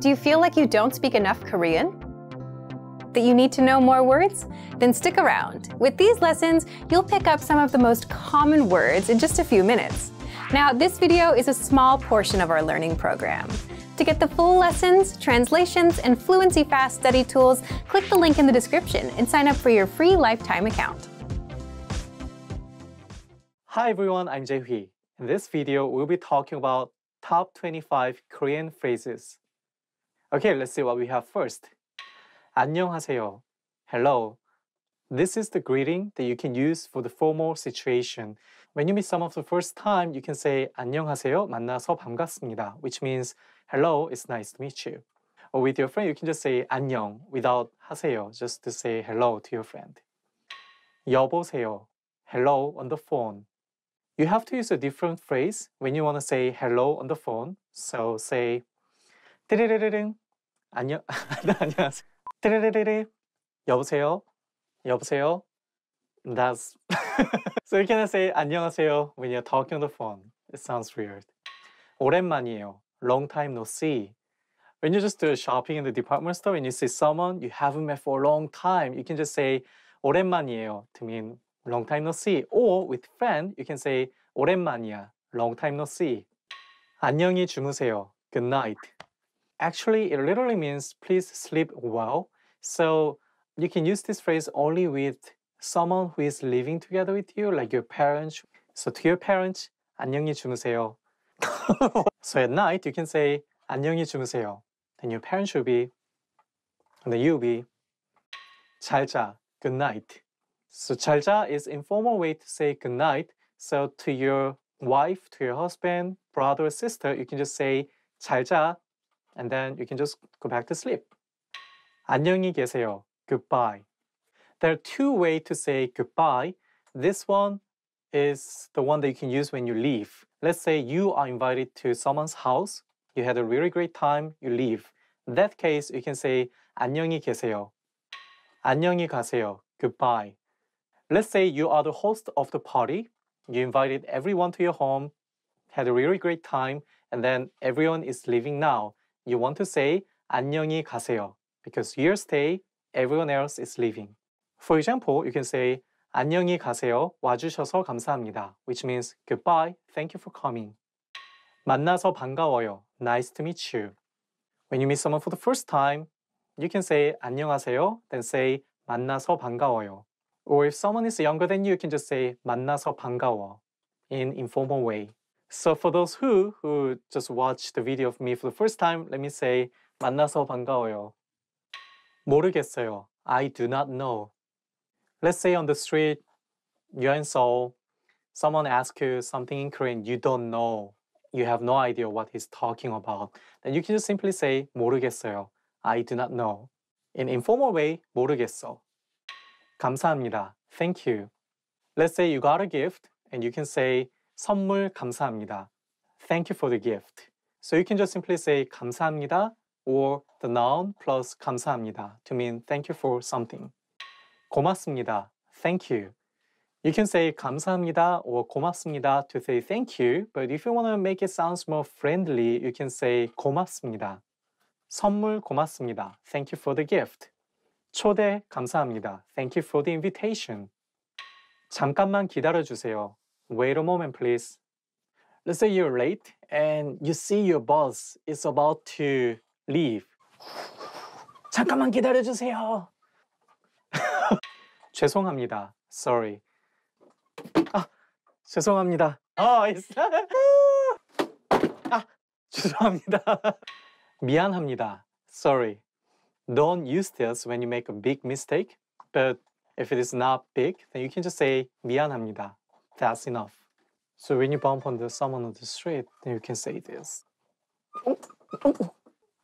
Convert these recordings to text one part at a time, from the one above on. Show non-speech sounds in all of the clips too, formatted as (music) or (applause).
Do you feel like you don't speak enough Korean? That you need to know more words? Then stick around. With these lessons, you'll pick up some of the most common words in just a few minutes. Now, this video is a small portion of our learning program. To get the full lessons, translations, and Fluency Fast study tools, click the link in the description and sign up for your free lifetime account. Hi everyone, I'm Jae Hui. In this video, we'll be talking about top 25 Korean phrases. Okay, let's see what we have first. 안녕하세요. Hello. This is the greeting that you can use for the formal situation. When you meet someone for the first time, you can say 안녕하세요. 만나서 반갑습니다, which means hello, it's nice to meet you. Or with your friend, you can just say 안녕 without 하세요, just to say hello to your friend. 여보세요. Hello on the phone. You have to use a different phrase when you want to say hello on the phone. So say 안녕 안녕하세요. 트르르르 여보세요. 여보세요. That's so you can say 안녕하세요 when you're talking on the phone. It sounds weird. 오랜만이에요. Long time no see. When you just do shopping in the department store and you see someone you haven't met for a long time, you can just say 오랜만이에요 to mean long time no see. Or with friend, you can say 오랜만이야, long time no see. 안녕히 주무세요. Good night. Actually, it literally means please sleep well. So you can use this phrase only with someone who is living together with you, like your parents. So to your parents, 안녕히 주무세요. (laughs) so at night, you can say 안녕히 주무세요. Then your parents will be, and then you'll be 잘자. good night. So 잘 자 is informal way to say good night. So to your wife, to your husband, brother, sister, you can just say 잘자 and then you can just go back to sleep. 안녕히 계세요. Goodbye. There are two ways to say goodbye. This one is the one that you can use when you leave. Let's say you are invited to someone's house. You had a really great time. You leave. In that case, you can say 안녕히 계세요. 안녕히 가세요. Goodbye. Let's say you are the host of the party. You invited everyone to your home, had a really great time, and then everyone is leaving now. you want to say 안녕히 가세요 because y o u stay, everyone else is leaving. For example, you can say 안녕히 가세요. 와주셔서 감사합니다. which means goodbye, thank you for coming. 만나서 반가워요. Nice to meet you. When you meet someone for the first time, you can say 안녕하세요, then say 만나서 반가워요. Or if someone is younger than you, you can just say 만나서 반가워 in informal way. So for those who who just watched the video of me for the first time, let me say 만나서 반가워요. 모르겠어요. I do not know. Let's say on the street, you're in Seoul, someone asks you something in Korean, you don't know. You have no idea what he's talking about. Then you can just simply say 모르겠어요. I do not know. In informal way, 모르겠어. 감사합니다. Thank you. Let's say you got a gift and you can say 선물 감사합니다. Thank you for the gift. So you can just simply say 감사합니다 or the noun plus 감사합니다 to mean thank you for something. 고맙습니다. Thank you. You can say 감사합니다 or 고맙습니다 to say thank you, but if you want to make it sound more friendly, you can say 고맙습니다. 선물 고맙습니다. Thank you for the gift. 초대 감사합니다. Thank you for the invitation. 잠깐만 기다려 주세요. Wait a moment, please. Let's say you're late and you see your boss is about to leave. 잠깐만 기다려 주세요. (laughs) 죄송합니다. Sorry. 아, 죄송합니다. Oh, (laughs) 아, 아, 죄송합니다. 미안합니다. Sorry. Don't use this when you make a big mistake, but if it is not big, then you can just say 미안합니다. That's enough. So when you bump on the someone on the street, then you can say this.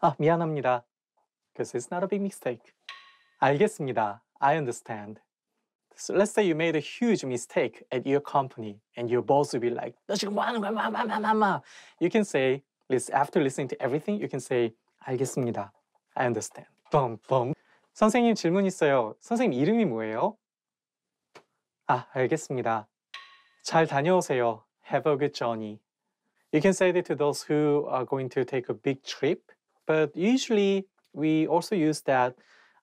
아, 미안합니다. Because it's not a big mistake. 알겠습니다. I understand. So let's say you made a huge mistake at your company and your boss will be like, 너 지금 뭐 하는 거야? 마, 마, 마, 마, 마. You can say, after listening to everything, you can say, 알겠습니다. I understand. 뻔, 뻔. 선생님 질문 있어요. 선생님 이름이 뭐예요? 아, 알겠습니다. 잘 다녀오세요. Have a good journey. You can say that to those who are going to take a big trip, but usually we also use that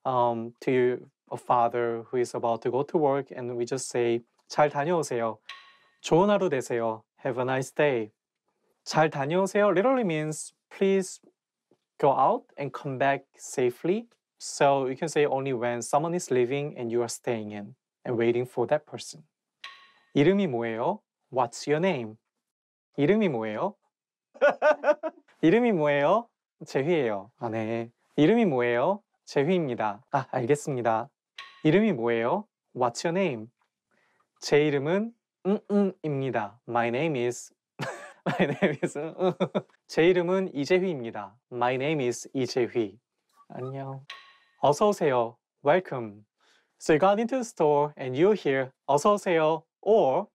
um, to a father who is about to go to work and we just say 잘 다녀오세요. 좋은 하루 되세요. Have a nice day. 잘 다녀오세요 literally means please go out and come back safely. So you can say only when someone is leaving and you are staying in and waiting for that person. 이름이 뭐예요? What's your name? 이름이 뭐예요? 이름이 뭐예요? 재휘예요. 아, 네. 이름이 뭐예요? 재휘입니다. 아, 알겠습니다. 이름이 뭐예요? What's your name? 제 이름은 음음입니다. My name is My name is 제 이름은 이재휘입니다. My name is 이재휘. 안녕. 어서 오세요. Welcome. So you got into the store and you h e r e 어서 오세요. Or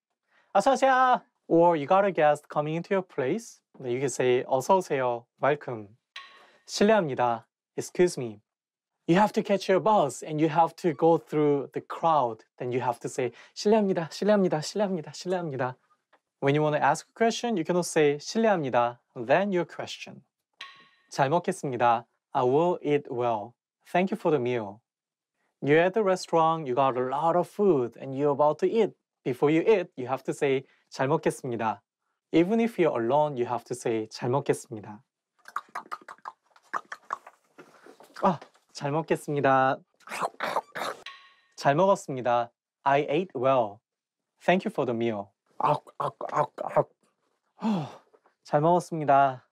안녕하세요. Or you got a guest coming into your place. You can say 어서 오세요. Welcome. 실례합니다. Excuse me. You have to catch your bus and you have to go through the crowd. Then you have to say 실례합니다. 실례합니다. 실례합니다. 실례합니다. When you want to ask a question, you can say 실례합니다. Then your question. 잘 먹겠습니다. I will eat well. Thank you for the meal. You're at the restaurant, you got a lot of food, and you're about to eat. Before you eat, you have to say 잘 먹겠습니다. Even if you're alone, you have to say 잘 먹겠습니다. 아, 잘 먹겠습니다. 잘 먹었습니다. I ate well. Thank you for the meal. 잘 먹었습니다.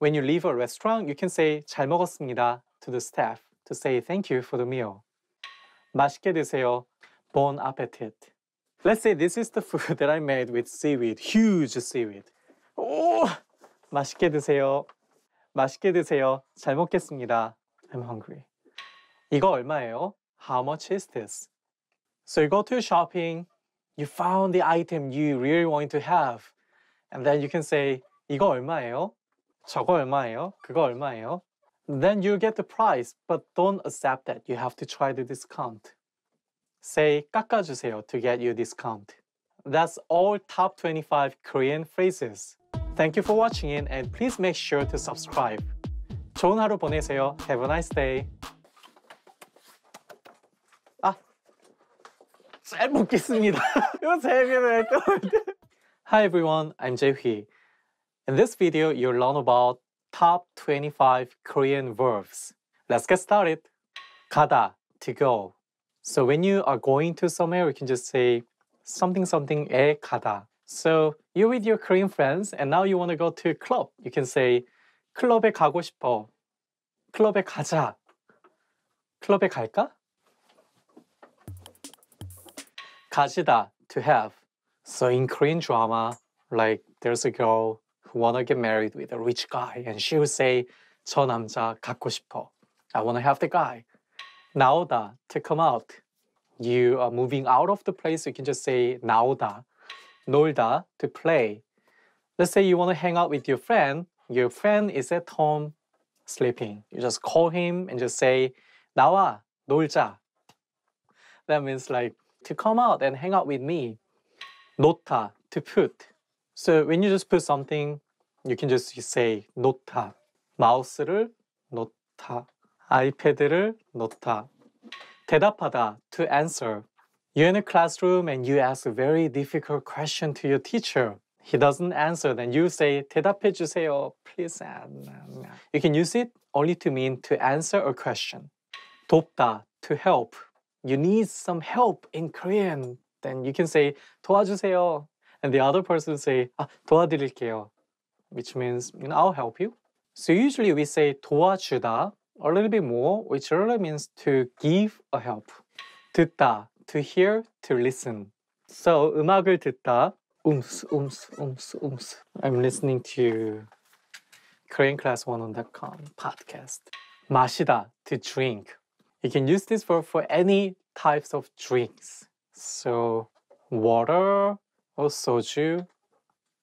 When you leave a restaurant, you can say 잘 먹었습니다 to the staff to say thank you for the meal. 맛있게 드세요. Bon appetit. Let's say this is the food (laughs) that I made with seaweed, huge seaweed. Oh, 맛있게 맛있게 드세요. 맛있게 드세요. 잘 먹겠습니다. I'm hungry. 이거 얼마예요? How much is this? So you go to shopping, you found the item you really want to have, and then you can say 이거 얼마예요? 저거 얼마예요? 그거 얼마예요? Then you get the price, but don't accept that. You have to try the discount. Say 깎아주세요 to get your discount. That's all top 25 Korean phrases. Thank you for watching it and please make sure to subscribe. 좋은 하루 보내세요. Have a nice day. 아, 잘 먹겠습니다. (laughs) 이거 재미를 했던 Hi everyone, I'm jae In this video, you'll learn about top 25 Korean verbs. Let's get started. 가다, to go. So when you are going to somewhere, you can just say something something 에 eh, 가다. So you're with your Korean friends and now you want to go to a club. You can say 클럽에 가고 싶어. 클럽에 가자. 클럽에 갈까? 가시다 to have. So in Korean drama, like there's a girl who wanna get married with a rich guy and she will say 저 남자 갖고 싶어. I wanna have the guy. 나오다 to come out. You are moving out of the place. You can just say 나오다. 놀다 to play. Let's say you want to hang out with your friend. Your friend is at home sleeping. You just call him and just say 나와 놀자. Ah, that means like to come out and hang out with me. 놓다 to put. So when you just put something, you can just say 놓다. 마우스를 놓다. 아이패드를 놓다. 대답하다. To answer. You're in a classroom and you ask a very difficult question to your teacher. He doesn't answer, then you say 대답해 주세요, please. You can use it only to mean to answer a question. 돕다, to help. You need some help in Korean. Then you can say 도와주세요, and the other person say 아, 도와드릴게요, which means you know, I'll help you. So usually we say 도와주다 a little bit more, which really means to give a help. 듣다, to hear, to listen. So 음악을 듣다, ooms, ooms, ooms, ooms. I'm listening to KoreanClass101.com podcast. 마시다, to drink. You can use this for for any types of drinks. So water or soju,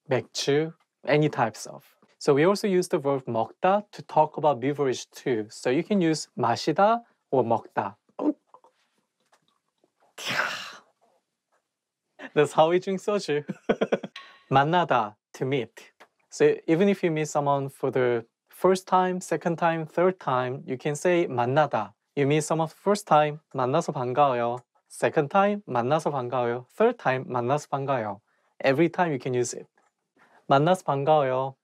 맥주, any types of. So we also use the verb 먹다 to talk about beverage too. So you can use 마시다 or 먹다. Oh. That's how we drink soju. (laughs) 만나다, to meet. So even if you meet someone for the first time, second time, third time, you can say 만나다. You meet someone first time, 만나서 반가워요. Second time, 만나서 반가워요. Third time, 만나서 반가워요. Every time you can use it. 만나서 반가워요.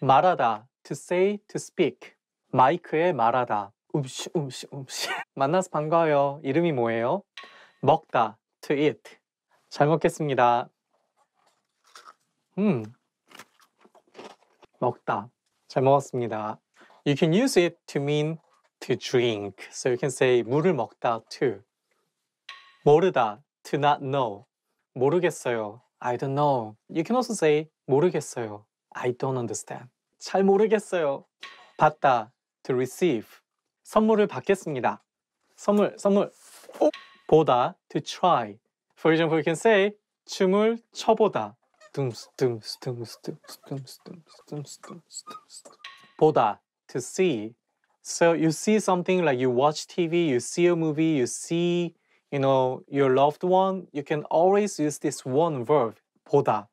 말하다, to say, to speak. 마이크에 말하다. 음시, 음시, 음시. 만나서 반가워요. 이름이 뭐예요? 먹다, to eat. 잘 먹겠습니다. 음. 먹다. 잘 먹었습니다. You can use it to mean to drink. So you can say 물을 먹다 to. 모르다, to not know. 모르겠어요. I don't know. You can also say 모르겠어요. I don't understand. 잘 모르겠어요. 받다 to receive. 선물을 받겠습니다. 선물, 선물. 오! 보다 to try. For example, you can say 춤을 춰보다. 보다 to see. So you see something like you watch TV, you see a movie, you see, you know, your loved one. You can always use this one verb 보다.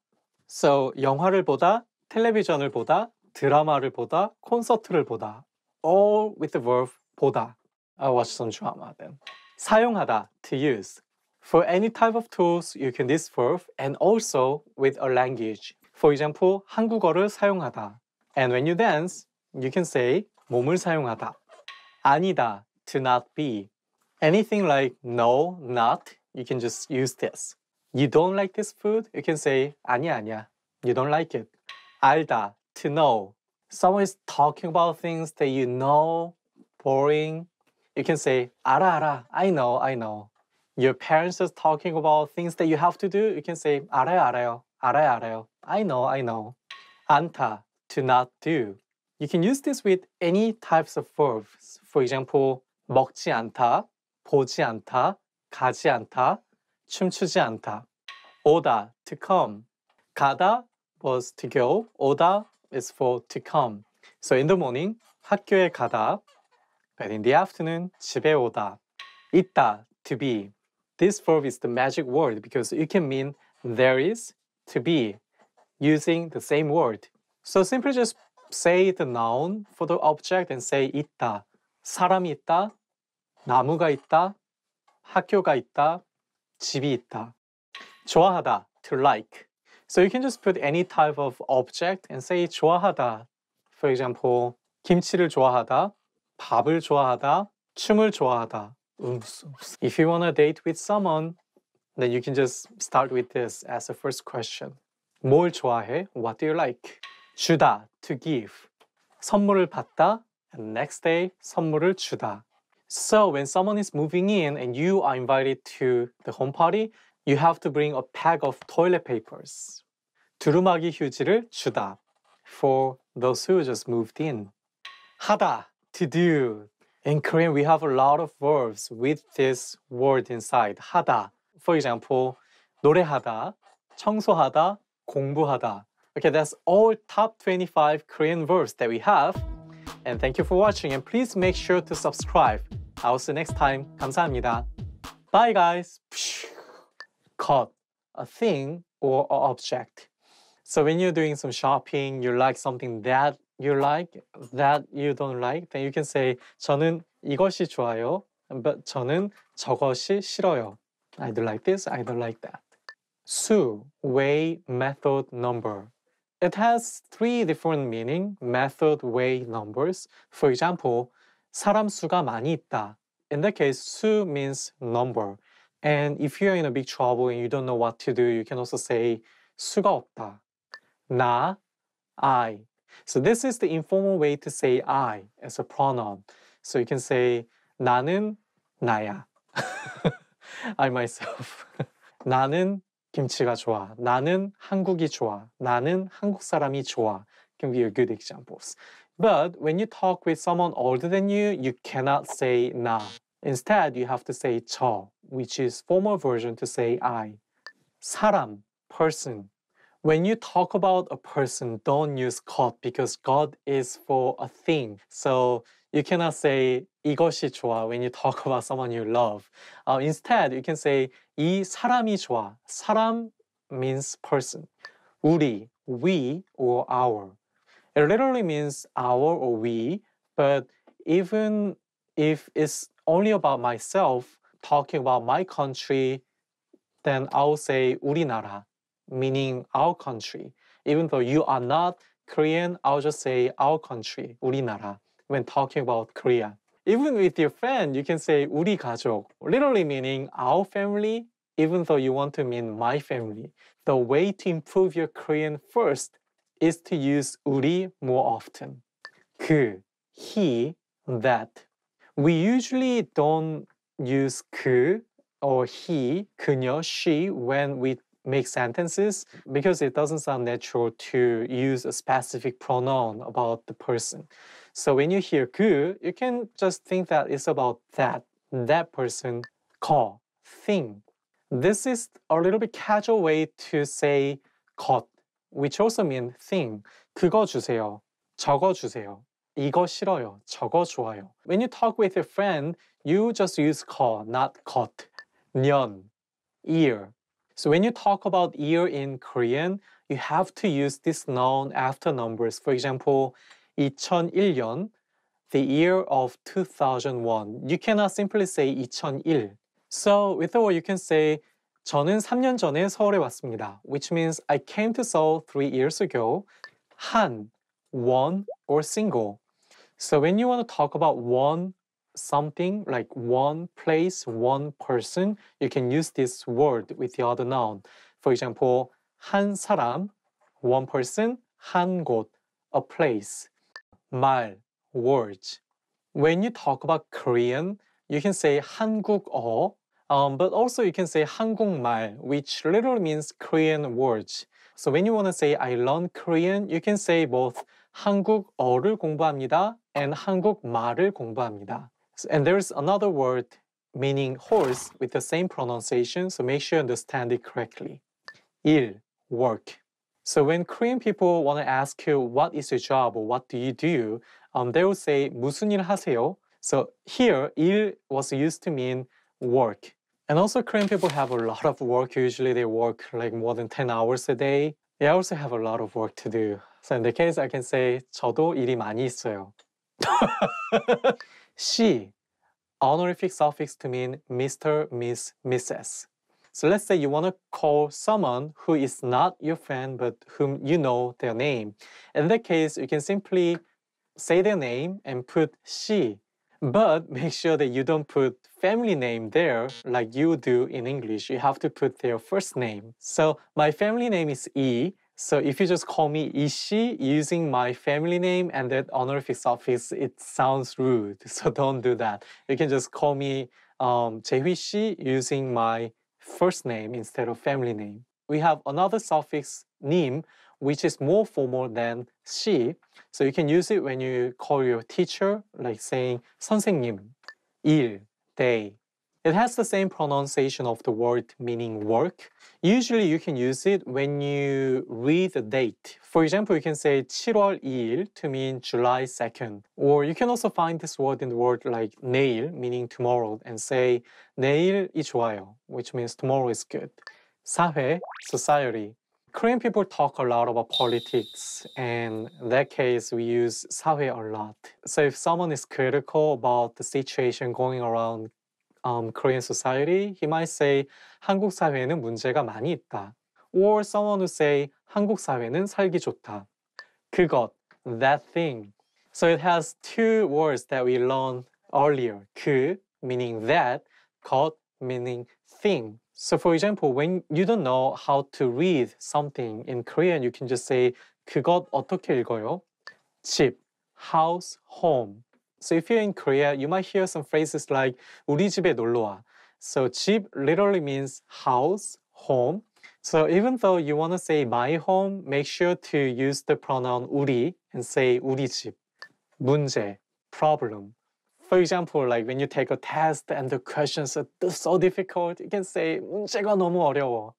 So 영화를 보다 텔레비전을 보다, 드라마를 보다, 콘서트를 보다. All with the verb 보다. I watched some drama then. 사용하다, to use. For any type of tools, you can this verb and also with a language. For example, 한국어를 사용하다. And when you dance, you can say 몸을 사용하다. 아니다, to not be. Anything like no, not, you can just use this. You don't like this food? You can say 아니야, 아니야. You don't like it. 알다, to know. Someone is talking about things that you know, boring. You can say, ara ara, I know, I know. Your parents are talking about things that you have to do. You can say, ara 알아요, I know, I know. 안타, to not do. You can use this with any types of verbs. For example, 먹지 않다, 보지 않다, 가지 않다, 춤추지 않다. 오다, to come. 가다, was to go. 오다 is for to come. So in the morning 학교에 가다. But in the afternoon 집에 오다. 있다 to be. This verb is the magic word because it can mean there is to be using the same word. So simply just say the noun for the object and say 있다. 사람이 있다. 나무가 있다. 학교가 있다. 집이 있다. 좋아하다 to like. So you can just put any type of object and say 좋아하다. For example, 김치를 좋아하다, 밥을 좋아하다, 춤을 좋아하다. Oops, oops. If you want to date with someone, then you can just start with this as a first question. 뭘 좋아해? What do you like? 주다, to give. 선물을 받다, and next day 선물을 주다. So when someone is moving in and you are invited to the home party, you have to bring a pack of toilet papers. 두루마기 휴지를 주다. For those who just moved in. 하다, to do. In Korean, we have a lot of verbs with this word inside. 하다. For example, 노래하다, 청소하다, 공부하다. Okay, that's all top 25 Korean verbs that we have. And thank you for watching and please make sure to subscribe. I'll see you next time. 감사합니다. Bye guys. Cut. A thing or an object. So when you're doing some shopping, you like something that you like, that you don't like, then you can say 저는 이것이 좋아요. But 저는 저것이 싫어요. I don't like this, I don't like that. Su, way, method, number. It has three different meaning, method, way, numbers. For example, 사람 수가 많이 있다. In that case, su means number. And if you're in a big trouble and you don't know what to do, you can also say 수가 없다 na, I. So this is the informal way to say I as a pronoun. So you can say 나는 나야. (laughs) I myself. (laughs) 나는 김치가 좋아. 나는 한국이 좋아. 나는 한국 사람이 좋아. Can be a good examples. But when you talk with someone older than you, you cannot say na. Instead, you have to say 저, which is formal version to say I. 사람, person, when you talk about a person, don't use God because God is for a thing. So you cannot say 이것이 좋아 when you talk (laughs) about someone you love. Uh, instead, you can say 이 사람이 좋아. 사람 means person. 우리, we or our. It literally means our or we, but even if it's only about myself, talking about my country, then I'll say 우리나라 meaning our country. Even though you are not Korean, I'll just say our country, 우리나라, when talking about Korea. Even with your friend, you can say 우리 가족, literally meaning our family, even though you want to mean my family. The way to improve your Korean first is to use 우리 more often. 그, he, that. We usually don't use 그 or he, 그녀, she when we make sentences because it doesn't sound natural to use a specific pronoun about the person. So when you hear "ku," you can just think that it's about that, that person, 거, thing. This is a little bit casual way to say "got," which also means thing. 그거 주세요. 저거 주세요. 이거 싫어요. 저거 좋아요. When you talk with a friend, you just use 거, not 것. 년, "ear." So when you talk about year in Korean, you have to use this noun after numbers. For example, 2001, the year of 2001. You cannot simply say 2001. So with the word you can say 저는 3년 전에 서울에 왔습니다. Which means I came to Seoul 3 years ago. 한, one, or single. So when you want to talk about one something like one place, one person, you can use this word with the other noun. For example, 한 사람, one person, 한 곳, a place. 말, words. When you talk about Korean, you can say 한국어, um, but also you can say 한국말, which literally means Korean words. So when you want to say I learn Korean, you can say both 한국어를 공부합니다 and 한국말을 공부합니다. And there's another word meaning horse with the same pronunciation, so make sure you understand it correctly. 일, work. So when Korean people want to ask you what is your job or what do you do, um, they will say 무슨 일 하세요? So here, 일 was used to mean work. And also Korean people have a lot of work. Usually they work like more than 10 hours a day. They also have a lot of work to do. So in the case, I can say 저도 일이 많이 있어요. (laughs) she honorific suffix to mean Mr., Miss, Mrs. So let's say you want to call someone who is not your friend but whom you know their name. In that case, you can simply say their name and put she, but (laughs) make sure that you don't put family name there like you do in English. You have to put their first name. So my family name is E, so if you just call me Ishi using my family name and that honorific suffix, it sounds rude. (laughs) So don't do that. You can just call me um, Jehui using my first name instead of family name. We have another suffix, nim, which is more formal than she. So you can use it when you call your teacher, like saying 선생님, 일, day, it has the same pronunciation of the word meaning work. Usually you can use it when you read the date. For example, you can say 7월 2일 to mean July 2nd. Or you can also find this word in the word like 내일 meaning tomorrow and say 내일이 좋아요 which means tomorrow is good. 사회, society. Korean people talk a lot about politics and in that case we use 사회 a lot. So if someone is critical about the situation going around um, Korean society, he might say 한국 사회에는 문제가 많이 있다. Or someone who say 한국 사회는 살기 좋다. 그것, that thing. So it has two words that we learned earlier. 그 meaning that, 것 meaning thing. So for example, when you don't know how to read something in Korean, you can just say 그것 어떻게 읽어요? 집, house, home. So if you're in Korea, you might hear some phrases like 우리 집에 놀러 와. So 집 literally means house, home. So even though you want to say my home, make sure to use the pronoun 우리 and say 우리 집. 문제, problem. For example, like when you take a test and the questions are so difficult, you can say 문제가 너무 어려워.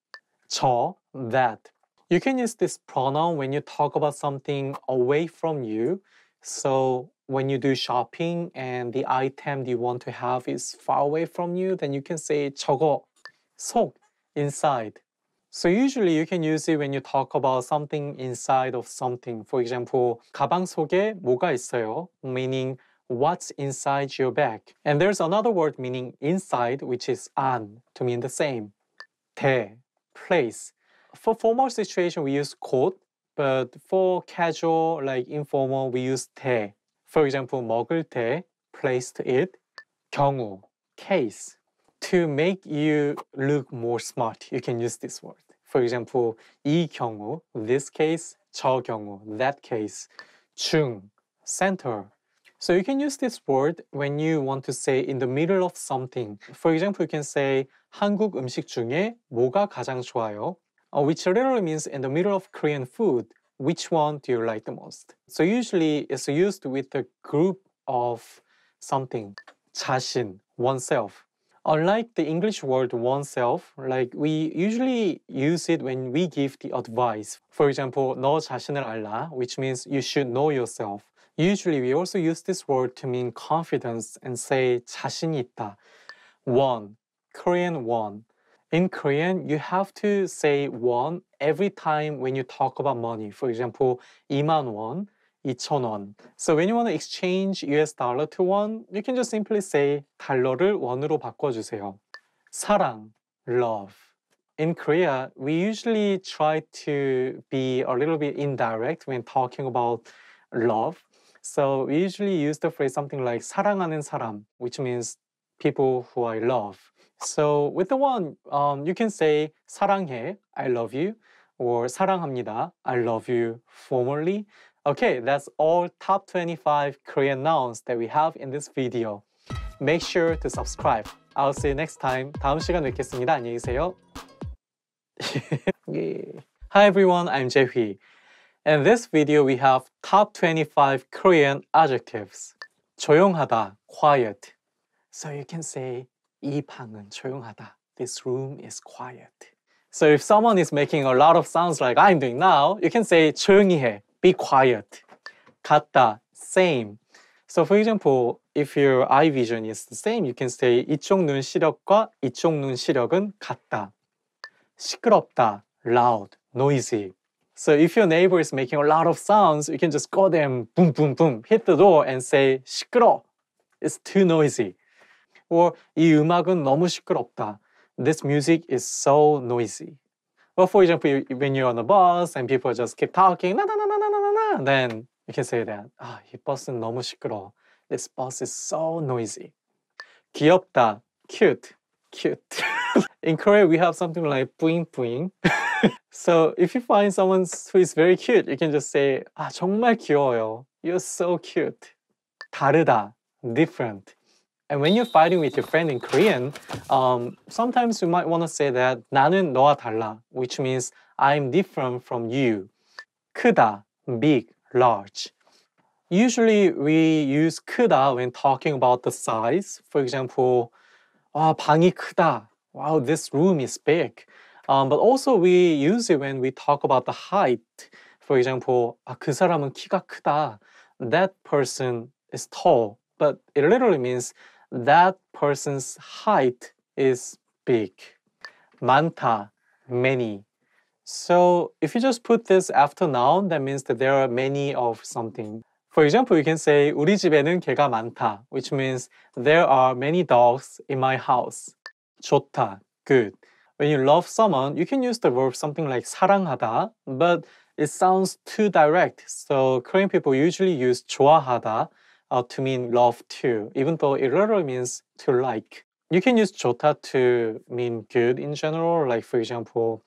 저, that. You can use this pronoun when you talk about something away from you. So when you do shopping and the item you want to have is far away from you, then you can say 저거, 속, inside. So usually you can use it when you talk about something inside of something. For example, 가방 속에 뭐가 있어요? Meaning what's inside your bag. And there's another word meaning inside, which is an to mean the same. 대, place. For formal situation, we use 곳, but for casual, like informal, we use 대. For example, 먹을 때 placed it 경우 case to make you look more smart. You can use this word. For example, 이 경우 this case, 저 경우 that case, 중 center. So you can use this word when you want to say in the middle of something. For example, you can say 한국 음식 중에 뭐가 가장 좋아요? Uh, which literally means in the middle of Korean food, which one do you like the most? So usually it's used with a group of something, 자신, oneself. Unlike the English word oneself, like we usually use it when we give the advice. For example, 너 자신을 알라, which means you should know yourself. Usually we also use this word to mean confidence and say 자신 있다. One, Korean one. In Korean, you have to say won every time when you talk about money. For example, 이만 won, 이천 won. So when you want to exchange US dollar to won, you can just simply say 달러를 원으로 바꿔주세요. 사랑, love. In Korea, we usually try to be a little bit indirect when talking about love. So we usually use the phrase something like 사랑하는 사람, which means people who I love. So with the one, um, you can say 사랑해, I love you, or 사랑합니다, I love you formally. Okay, that's all top 25 Korean nouns that we have in this video. Make sure to subscribe. I'll see you next time. 다음 시간 뵙겠습니다. 안녕히 계세요. yeah. (laughs) Hi everyone, I'm Jaehui. In this video, we have top 25 Korean adjectives. 조용하다, quiet. So you can say 이 방은 조용하다. This room is quiet. So if someone is making a lot of sounds like I'm doing now, you can say 조용히 해. Be quiet. 같다. Same. So for example, if your eye vision is the same, you can say 이쪽 눈 시력과 이쪽 눈 시력은 같다. 시끄럽다. Loud. Noisy. So if your neighbor is making a lot of sounds, you can just go there and boom, boom, boom, hit the door and say 시끄러. It's too noisy. or 이 음악은 너무 시끄럽다. This music is so noisy. Well, for example, when you're on a bus and people just keep talking, 나나나나나나나, then you can say that. 아, 이 버스는 너무 시끄러워. This bus is so noisy. 귀엽다, cute, cute. In Korea, we have something like bling bling. so if you find someone who is very cute, you can just say, 아, 정말 귀여워요. You're so cute. 다르다, different. And when you're fighting with your friend in Korean, um, sometimes you might want to say that 나는 너와 달라, which means I'm different from you. 크다, big, large. Usually we use 크다 when talking about the size. For example, 와, 방이 크다. Wow, this room is big. Um, but also we use it when we talk about the height. For example, 아, 그 사람은 키가 크다. That person is tall. But it literally means that person's height is big. 많다, many. So if you just put this after noun, that means that there are many of something. For example, you can say 우리 집에는 개가 많다, which means there are many dogs in my house. 좋다, good. When you love someone, you can use the verb something like 사랑하다, but it sounds too direct. So Korean people usually use 좋아하다 uh, to mean love too, even though it literally means to like. You can use 좋다 to mean good in general. Like for example,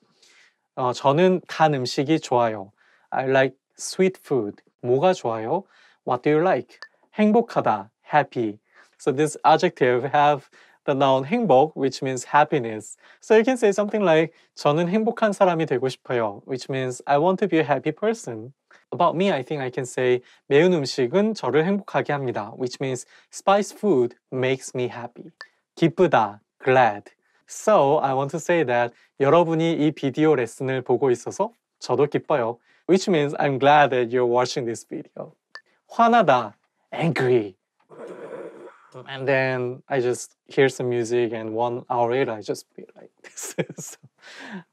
어, uh, 저는 단 음식이 좋아요. I like sweet food. 뭐가 좋아요? What do you like? 행복하다, happy. So this adjective have the noun 행복, which means happiness. So you can say something like 저는 행복한 사람이 되고 싶어요, which means I want to be a happy person. About me, I think I can say 매운 음식은 저를 행복하게 합니다. Which means spice food makes me happy. 기쁘다, glad. So I want to say that 여러분이 이 비디오 레슨을 보고 있어서 저도 기뻐요. Which means I'm glad that you're watching this video. 화나다, angry. And then I just hear some music and one hour later I just be like this. so,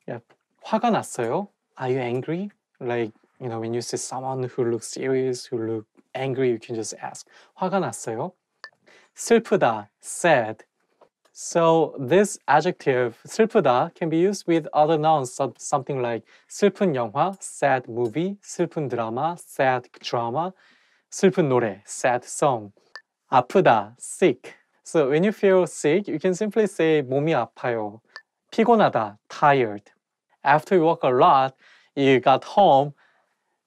yeah. 화가 났어요? Are you angry? Like You know, when you see someone who looks serious, who look angry, you can just ask 화가 났어요. 슬프다, sad. So this adjective 슬프다 can be used with other nouns, something like 슬픈 영화, sad movie, 슬픈 드라마, sad drama, 슬픈 노래, sad song. 아프다, sick. So when you feel sick, you can simply say 몸이 아파요. 피곤하다, tired. After you work a lot, you got home,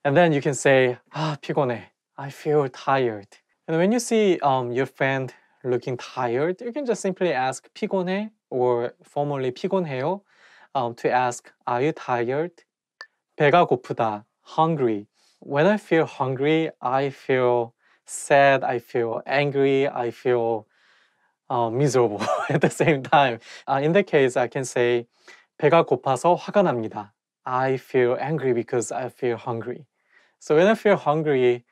and then you can say, ah, 피곤해. I feel tired. And when you see um, your friend looking tired, you can just simply ask 피곤해 or formally 피곤해요 um, to ask, are you tired? 배가 고프다, hungry. When I feel hungry, I feel sad, I feel angry, I feel uh, miserable (laughs) at the same time. Uh, in that case, I can say 배가 고파서 화가 납니다. I feel angry because I feel hungry. So when I feel hungry,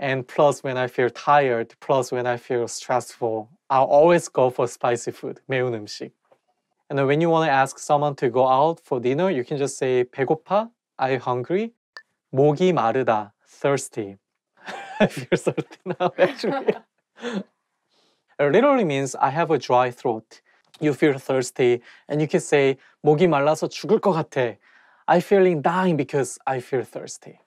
and plus when I feel tired, plus when I feel stressful, I'll always go for spicy food, 매운 음식. And when you want to ask someone to go out for dinner, you can just say 배고파, I hungry, 목이 마르다, thirsty. (laughs) I feel thirsty now, actually. (laughs) it literally means I have a dry throat. You feel thirsty, and you can say 목이 말라서 죽을 것 같아. I feeling dying because I feel thirsty.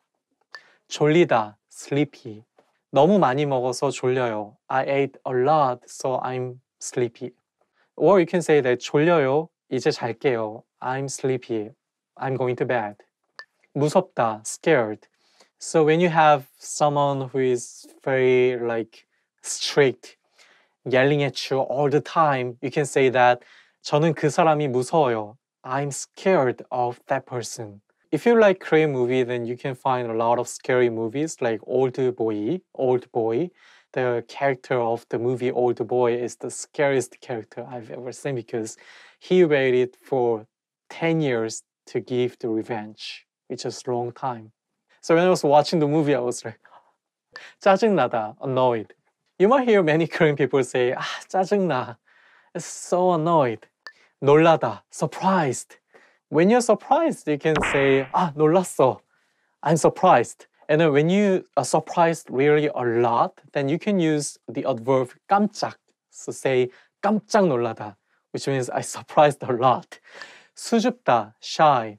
졸리다, sleepy. 너무 많이 먹어서 졸려요. I ate a lot, so I'm sleepy. Or you can say that 졸려요, 이제 잘게요. I'm sleepy. I'm going to bed. 무섭다, scared. So when you have someone who is very like strict, yelling at you all the time, you can say that 저는 그 사람이 무서워요. I'm scared of that person. If you like Korean movie, then you can find a lot of scary movies like Old Boy, Old Boy. The character of the movie Old Boy is the scariest character I've ever seen because he waited for 10 years to give the revenge, which is a long time. So when I was watching the movie, I was like, (gasps) 짜증나다, annoyed. You might hear many (laughs) Korean people say, ah, 짜증나, it's so annoyed. 놀라다, surprised. When you're surprised, you can say, 아, 놀랐어. I'm surprised. And then when you are surprised really a lot, then you can use the adverb 깜짝. So say 깜짝 놀라다, which means I surprised a lot. 수줍다, shy.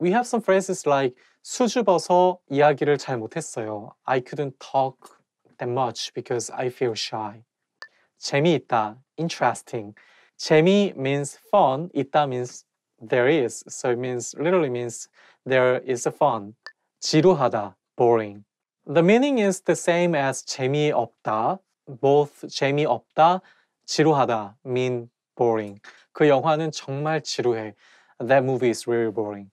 We have some phrases like 수줍어서 이야기를 잘 못했어요. I couldn't talk that much because I feel shy. 재미있다, interesting. 재미 means fun, 있다 means there is. So it means literally means there is fun. 지루하다, boring. The meaning is the same as 재미없다. Both 재미없다, 지루하다 mean boring. 그 영화는 정말 지루해. That movie is really boring.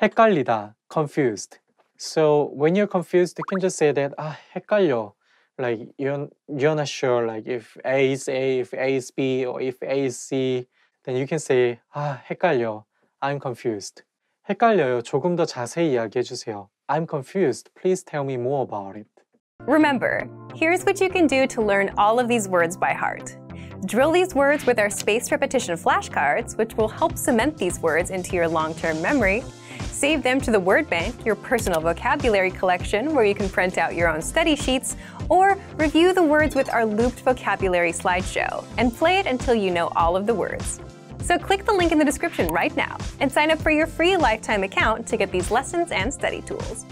헷갈리다, confused. So when you're confused, you can just say that 아, 헷갈려. like you're you're not sure like if A is A, if A is B, or if A is C, then you can say 아 헷갈려, I'm confused. 헷갈려요. 조금 더 자세히 이야기해 주세요. I'm confused. Please tell me more about it. Remember, here's what you can do to learn all of these words by heart. Drill these words with our spaced repetition flashcards, which will help cement these words into your long-term memory Save them to the word bank, your personal vocabulary collection where you can print out your own study sheets, or review the words with our looped vocabulary slideshow and play it until you know all of the words. So click the link in the description right now and sign up for your free lifetime account to get these lessons and study tools.